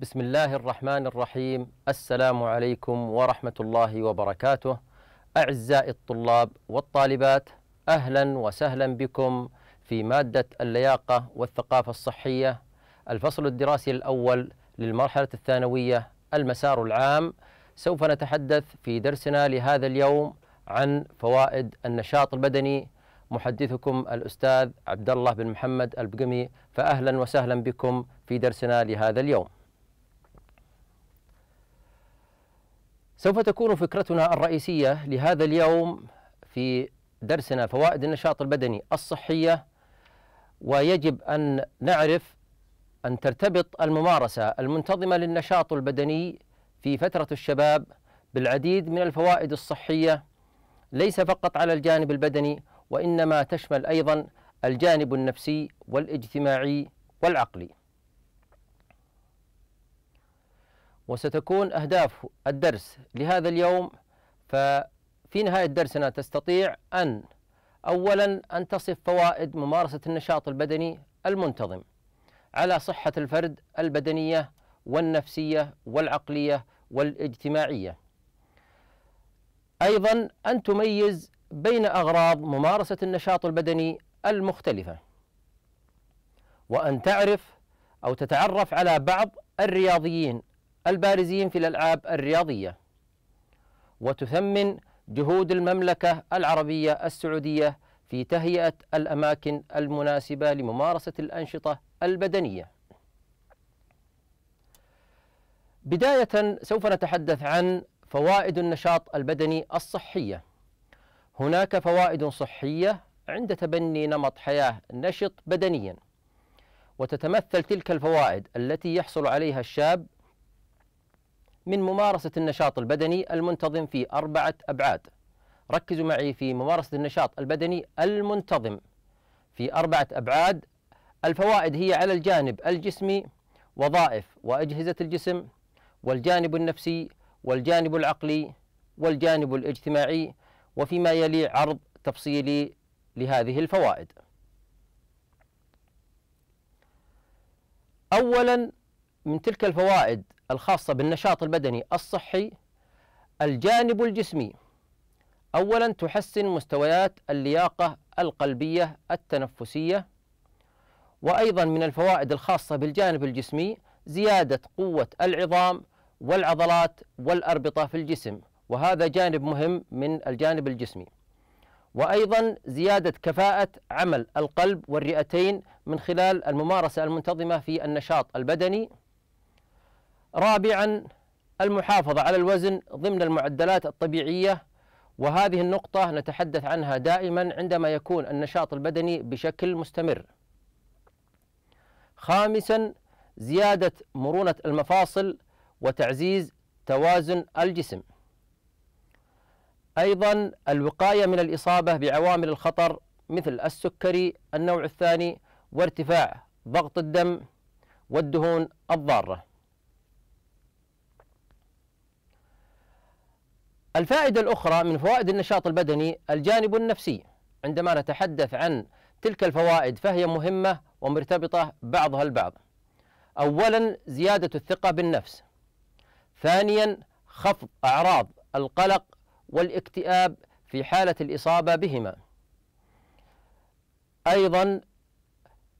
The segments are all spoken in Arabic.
بسم الله الرحمن الرحيم السلام عليكم ورحمة الله وبركاته أعزائي الطلاب والطالبات أهلا وسهلا بكم في مادة اللياقة والثقافة الصحية الفصل الدراسي الأول للمرحلة الثانوية المسار العام سوف نتحدث في درسنا لهذا اليوم عن فوائد النشاط البدني محدثكم الأستاذ عبد الله بن محمد البقمي فأهلا وسهلا بكم في درسنا لهذا اليوم سوف تكون فكرتنا الرئيسية لهذا اليوم في درسنا فوائد النشاط البدني الصحية ويجب أن نعرف أن ترتبط الممارسة المنتظمة للنشاط البدني في فترة الشباب بالعديد من الفوائد الصحية ليس فقط على الجانب البدني وإنما تشمل أيضا الجانب النفسي والاجتماعي والعقلي وستكون أهداف الدرس لهذا اليوم ففي نهاية درسنا تستطيع أن أولا أن تصف فوائد ممارسة النشاط البدني المنتظم على صحة الفرد البدنية والنفسية والعقلية والاجتماعية أيضا أن تميز بين أغراض ممارسة النشاط البدني المختلفة وأن تعرف أو تتعرف على بعض الرياضيين البارزين في الألعاب الرياضية وتثمن جهود المملكة العربية السعودية في تهيئة الأماكن المناسبة لممارسة الأنشطة البدنية بداية سوف نتحدث عن فوائد النشاط البدني الصحية هناك فوائد صحية عند تبني نمط حياة نشط بدنيا وتتمثل تلك الفوائد التي يحصل عليها الشاب من ممارسة النشاط البدني المنتظم في أربعة أبعاد ركزوا معي في ممارسة النشاط البدني المنتظم في أربعة أبعاد الفوائد هي على الجانب الجسمي وظائف وأجهزة الجسم والجانب النفسي والجانب العقلي والجانب الاجتماعي وفيما يلي عرض تفصيلي لهذه الفوائد أولا من تلك الفوائد الخاصة بالنشاط البدني الصحي الجانب الجسمي أولا تحسن مستويات اللياقة القلبية التنفسية وأيضا من الفوائد الخاصة بالجانب الجسمي زيادة قوة العظام والعضلات والأربطة في الجسم وهذا جانب مهم من الجانب الجسمي وأيضا زيادة كفاءة عمل القلب والرئتين من خلال الممارسة المنتظمة في النشاط البدني رابعا المحافظة على الوزن ضمن المعدلات الطبيعية وهذه النقطة نتحدث عنها دائما عندما يكون النشاط البدني بشكل مستمر. خامسا زيادة مرونة المفاصل وتعزيز توازن الجسم. أيضا الوقاية من الإصابة بعوامل الخطر مثل السكري النوع الثاني وارتفاع ضغط الدم والدهون الضارة. الفائدة الأخرى من فوائد النشاط البدني الجانب النفسي عندما نتحدث عن تلك الفوائد فهي مهمة ومرتبطة بعضها البعض أولا زيادة الثقة بالنفس ثانيا خفض أعراض القلق والاكتئاب في حالة الإصابة بهما أيضا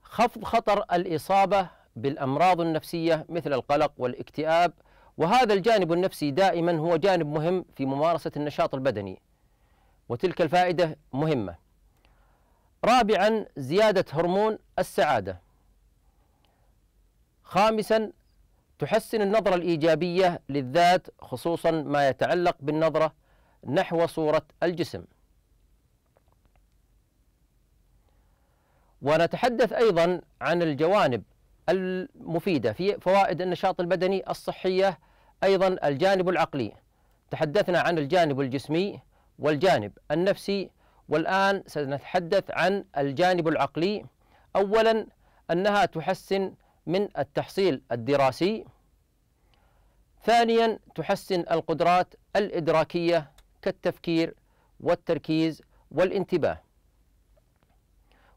خفض خطر الإصابة بالأمراض النفسية مثل القلق والاكتئاب وهذا الجانب النفسي دائما هو جانب مهم في ممارسة النشاط البدني وتلك الفائدة مهمة رابعا زيادة هرمون السعادة خامسا تحسن النظرة الإيجابية للذات خصوصا ما يتعلق بالنظرة نحو صورة الجسم ونتحدث أيضا عن الجوانب المفيدة في فوائد النشاط البدني الصحية أيضا الجانب العقلي تحدثنا عن الجانب الجسمي والجانب النفسي والآن سنتحدث عن الجانب العقلي أولا أنها تحسن من التحصيل الدراسي ثانيا تحسن القدرات الإدراكية كالتفكير والتركيز والانتباه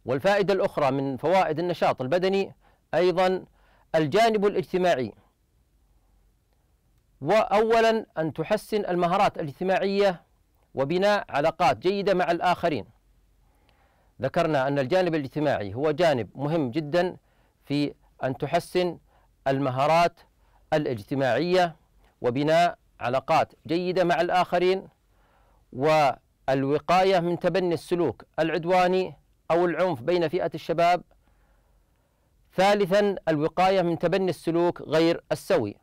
والفائدة الأخرى من فوائد النشاط البدني أيضا الجانب الاجتماعي وأولا أن تحسن المهارات الاجتماعية وبناء علاقات جيدة مع الآخرين ذكرنا أن الجانب الاجتماعي هو جانب مهم جدا في أن تحسن المهارات الاجتماعية وبناء علاقات جيدة مع الآخرين والوقاية من تبني السلوك العدواني أو العنف بين فئة الشباب ثالثا الوقاية من تبني السلوك غير السوي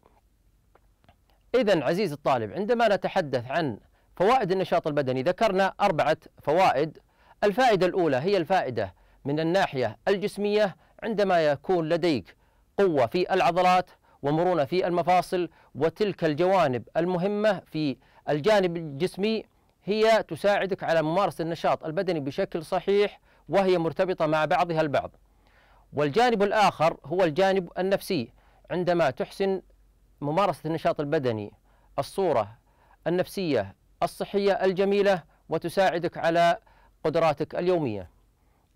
إذا عزيزي الطالب عندما نتحدث عن فوائد النشاط البدني ذكرنا أربعة فوائد الفائدة الأولى هي الفائدة من الناحية الجسمية عندما يكون لديك قوة في العضلات ومرونة في المفاصل وتلك الجوانب المهمة في الجانب الجسمي هي تساعدك على ممارسة النشاط البدني بشكل صحيح وهي مرتبطة مع بعضها البعض والجانب الآخر هو الجانب النفسي عندما تحسن ممارسة النشاط البدني الصورة النفسية الصحية الجميلة وتساعدك على قدراتك اليومية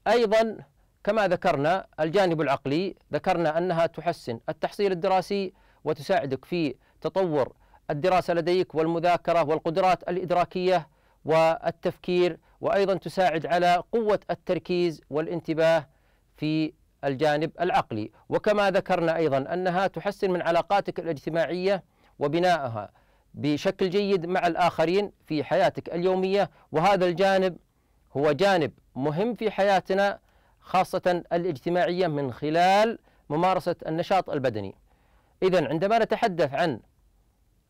أيضا كما ذكرنا الجانب العقلي ذكرنا أنها تحسن التحصيل الدراسي وتساعدك في تطور الدراسة لديك والمذاكرة والقدرات الإدراكية والتفكير وأيضا تساعد على قوة التركيز والانتباه في الجانب العقلي وكما ذكرنا أيضا أنها تحسن من علاقاتك الاجتماعية وبنائها بشكل جيد مع الآخرين في حياتك اليومية وهذا الجانب هو جانب مهم في حياتنا خاصة الاجتماعية من خلال ممارسة النشاط البدني إذا عندما نتحدث عن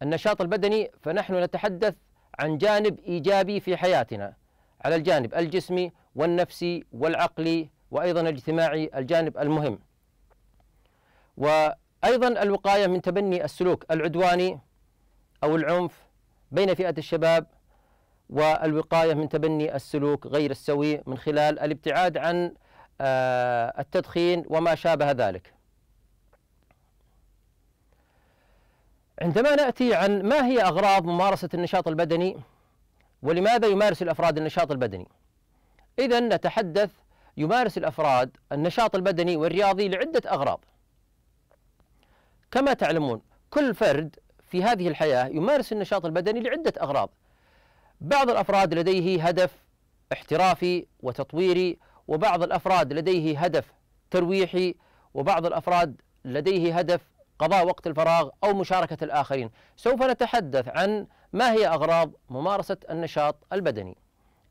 النشاط البدني فنحن نتحدث عن جانب إيجابي في حياتنا على الجانب الجسمي والنفسي والعقلي وأيضا الاجتماعي الجانب المهم وأيضا الوقاية من تبني السلوك العدواني أو العنف بين فئة الشباب والوقاية من تبني السلوك غير السوي من خلال الابتعاد عن آه، التدخين وما شابه ذلك عندما نأتي عن ما هي أغراض ممارسة النشاط البدني ولماذا يمارس الأفراد النشاط البدني إذا نتحدث يمارس الأفراد النشاط البدني والرياضي لعدة أغراض كما تعلمون كل فرد في هذه الحياة يمارس النشاط البدني لعدة أغراض بعض الأفراد لديه هدف احترافي وتطويري وبعض الأفراد لديه هدف ترويحي وبعض الأفراد لديه هدف قضاء وقت الفراغ أو مشاركة الآخرين سوف نتحدث عن ما هي أغراض ممارسة النشاط البدني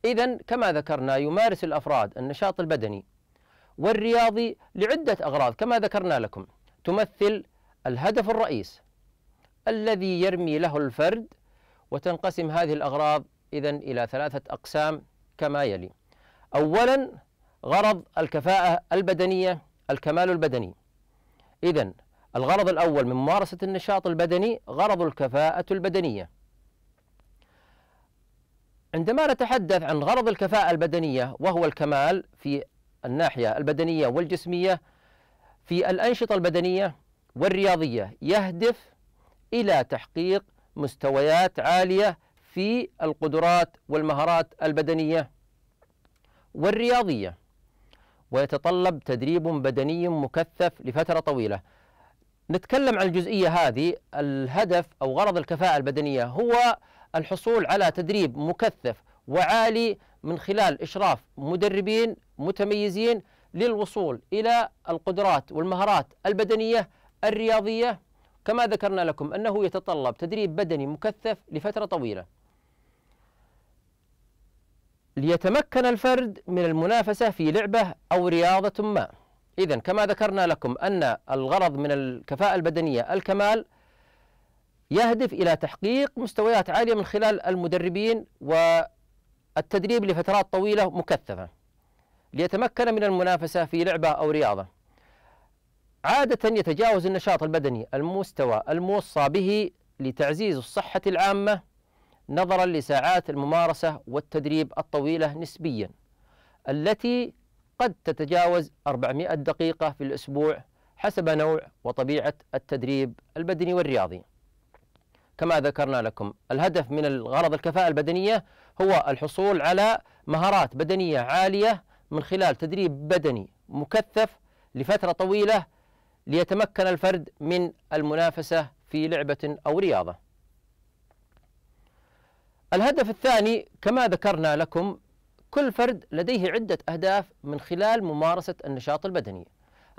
إذا كما ذكرنا يمارس الأفراد النشاط البدني والرياضي لعدة أغراض كما ذكرنا لكم تمثل الهدف الرئيس الذي يرمي له الفرد وتنقسم هذه الأغراض إذا إلى ثلاثة أقسام كما يلي أولا غرض الكفاءة البدنية الكمال البدني إذا الغرض الأول من ممارسة النشاط البدني غرض الكفاءة البدنية عندما نتحدث عن غرض الكفاءة البدنية وهو الكمال في الناحية البدنية والجسمية في الأنشطة البدنية والرياضية يهدف إلى تحقيق مستويات عالية في القدرات والمهارات البدنية والرياضية ويتطلب تدريب بدني مكثف لفترة طويلة نتكلم عن الجزئية هذه الهدف أو غرض الكفاءة البدنية هو الحصول على تدريب مكثف وعالي من خلال إشراف مدربين متميزين للوصول إلى القدرات والمهارات البدنية الرياضية كما ذكرنا لكم أنه يتطلب تدريب بدني مكثف لفترة طويلة ليتمكن الفرد من المنافسة في لعبة أو رياضة ما إذا كما ذكرنا لكم أن الغرض من الكفاءة البدنية الكمال يهدف إلى تحقيق مستويات عالية من خلال المدربين والتدريب لفترات طويلة مكثفة ليتمكن من المنافسة في لعبة أو رياضة عادة يتجاوز النشاط البدني المستوى الموصى به لتعزيز الصحة العامة نظرا لساعات الممارسة والتدريب الطويلة نسبيا التي قد تتجاوز 400 دقيقة في الأسبوع حسب نوع وطبيعة التدريب البدني والرياضي كما ذكرنا لكم الهدف من الغرض الكفاءة البدنية هو الحصول على مهارات بدنية عالية من خلال تدريب بدني مكثف لفترة طويلة ليتمكن الفرد من المنافسة في لعبة أو رياضة الهدف الثاني كما ذكرنا لكم كل فرد لديه عدة أهداف من خلال ممارسة النشاط البدني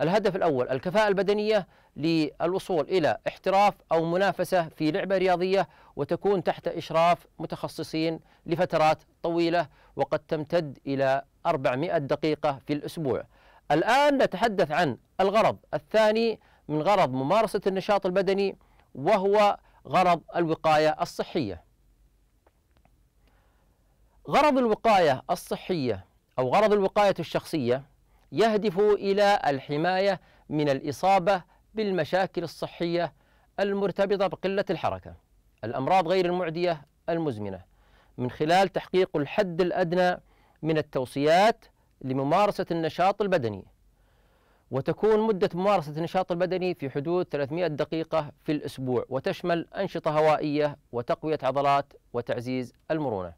الهدف الأول الكفاءة البدنية للوصول إلى احتراف أو منافسة في لعبة رياضية وتكون تحت إشراف متخصصين لفترات طويلة وقد تمتد إلى 400 دقيقة في الأسبوع الآن نتحدث عن الغرض الثاني من غرض ممارسة النشاط البدني وهو غرض الوقاية الصحية غرض الوقاية الصحية أو غرض الوقاية الشخصية يهدف إلى الحماية من الإصابة بالمشاكل الصحية المرتبطة بقلة الحركة الأمراض غير المعدية المزمنة من خلال تحقيق الحد الأدنى من التوصيات لممارسة النشاط البدني وتكون مدة ممارسة النشاط البدني في حدود 300 دقيقة في الأسبوع وتشمل أنشطة هوائية وتقوية عضلات وتعزيز المرونة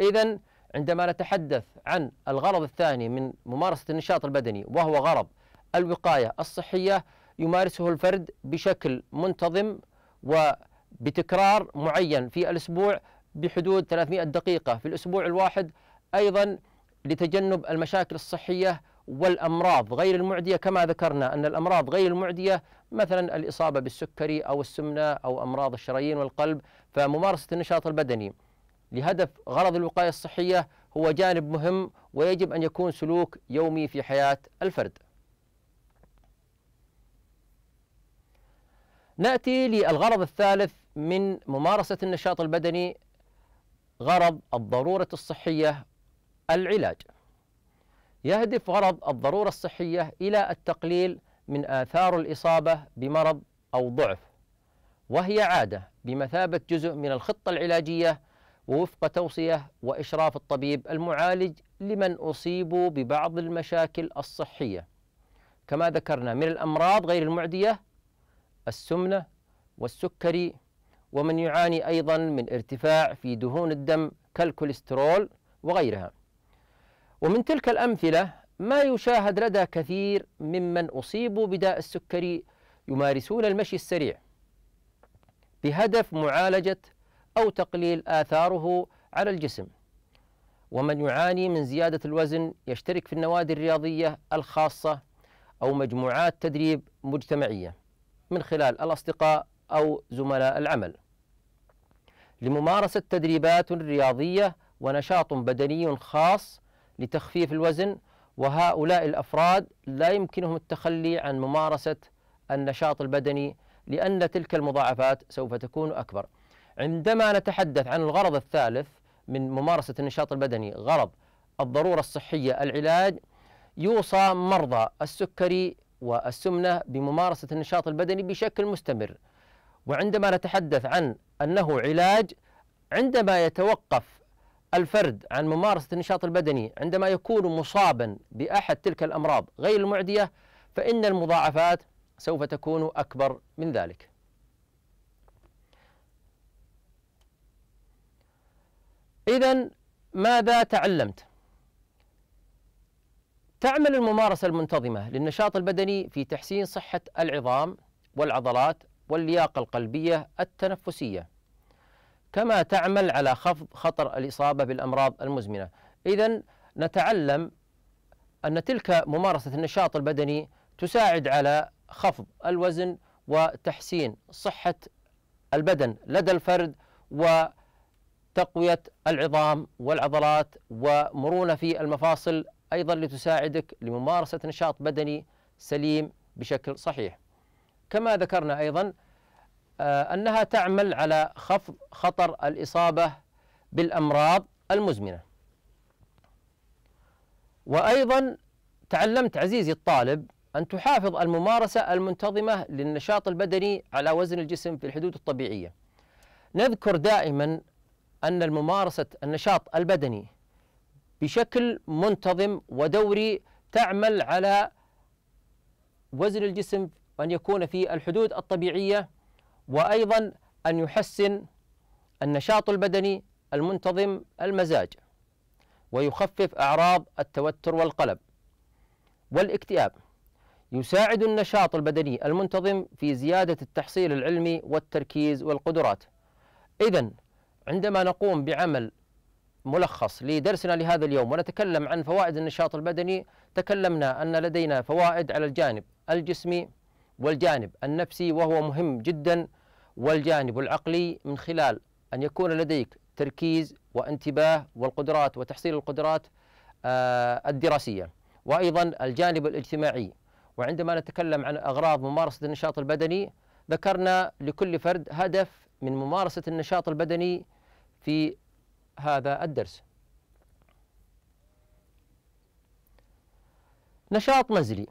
إذا عندما نتحدث عن الغرض الثاني من ممارسة النشاط البدني وهو غرض الوقاية الصحية يمارسه الفرد بشكل منتظم وبتكرار معين في الأسبوع بحدود 300 دقيقة في الأسبوع الواحد أيضا لتجنب المشاكل الصحية والأمراض غير المعدية كما ذكرنا أن الأمراض غير المعدية مثلا الإصابة بالسكري أو السمنة أو أمراض الشرايين والقلب فممارسة النشاط البدني لهدف غرض الوقاية الصحية هو جانب مهم ويجب أن يكون سلوك يومي في حياة الفرد نأتي للغرض الثالث من ممارسة النشاط البدني غرض الضرورة الصحية العلاج يهدف غرض الضرورة الصحية إلى التقليل من آثار الإصابة بمرض أو ضعف وهي عادة بمثابة جزء من الخطة العلاجية ووفق توصية وإشراف الطبيب المعالج لمن أصيبوا ببعض المشاكل الصحية كما ذكرنا من الأمراض غير المعدية السمنة والسكري ومن يعاني أيضا من ارتفاع في دهون الدم كالكوليسترول وغيرها ومن تلك الأمثلة ما يشاهد لدى كثير ممن أصيبوا بداء السكري يمارسون المشي السريع بهدف معالجة أو تقليل آثاره على الجسم ومن يعاني من زيادة الوزن يشترك في النوادي الرياضية الخاصة أو مجموعات تدريب مجتمعية من خلال الأصدقاء أو زملاء العمل لممارسة تدريبات رياضية ونشاط بدني خاص لتخفيف الوزن وهؤلاء الأفراد لا يمكنهم التخلي عن ممارسة النشاط البدني لأن تلك المضاعفات سوف تكون أكبر عندما نتحدث عن الغرض الثالث من ممارسة النشاط البدني غرض الضرورة الصحية العلاج يوصى مرضى السكري والسمنة بممارسة النشاط البدني بشكل مستمر وعندما نتحدث عن أنه علاج عندما يتوقف الفرد عن ممارسة النشاط البدني عندما يكون مصابا بأحد تلك الأمراض غير المعدية فإن المضاعفات سوف تكون أكبر من ذلك إذا ماذا تعلمت؟ تعمل الممارسة المنتظمة للنشاط البدني في تحسين صحة العظام والعضلات واللياقة القلبية التنفسية كما تعمل على خفض خطر الإصابة بالأمراض المزمنة إذا نتعلم أن تلك ممارسة النشاط البدني تساعد على خفض الوزن وتحسين صحة البدن لدى الفرد و تقوية العظام والعضلات ومرونة في المفاصل أيضا لتساعدك لممارسة نشاط بدني سليم بشكل صحيح كما ذكرنا أيضا آه، أنها تعمل على خفض خطر الإصابة بالأمراض المزمنة وأيضا تعلمت عزيزي الطالب أن تحافظ الممارسة المنتظمة للنشاط البدني على وزن الجسم في الحدود الطبيعية نذكر دائما أن الممارسة النشاط البدني بشكل منتظم ودوري تعمل على وزن الجسم أن يكون في الحدود الطبيعية وأيضا أن يحسن النشاط البدني المنتظم المزاج ويخفف أعراض التوتر والقلب والاكتئاب يساعد النشاط البدني المنتظم في زيادة التحصيل العلمي والتركيز والقدرات إذا عندما نقوم بعمل ملخص لدرسنا لهذا اليوم ونتكلم عن فوائد النشاط البدني تكلمنا أن لدينا فوائد على الجانب الجسمي والجانب النفسي وهو مهم جدا والجانب العقلي من خلال أن يكون لديك تركيز وانتباه والقدرات وتحصيل القدرات آه، الدراسية وأيضا الجانب الاجتماعي وعندما نتكلم عن أغراض ممارسة النشاط البدني ذكرنا لكل فرد هدف من ممارسة النشاط البدني في هذا الدرس نشاط منزلي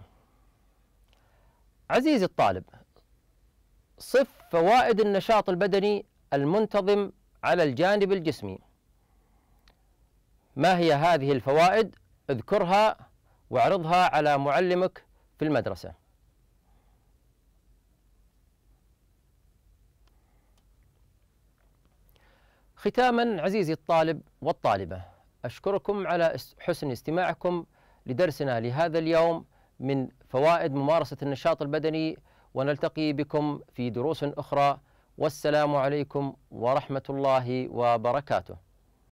عزيزي الطالب صف فوائد النشاط البدني المنتظم على الجانب الجسمي ما هي هذه الفوائد اذكرها واعرضها على معلمك في المدرسه ختاما عزيزي الطالب والطالبة أشكركم على حسن استماعكم لدرسنا لهذا اليوم من فوائد ممارسة النشاط البدني ونلتقي بكم في دروس أخرى والسلام عليكم ورحمة الله وبركاته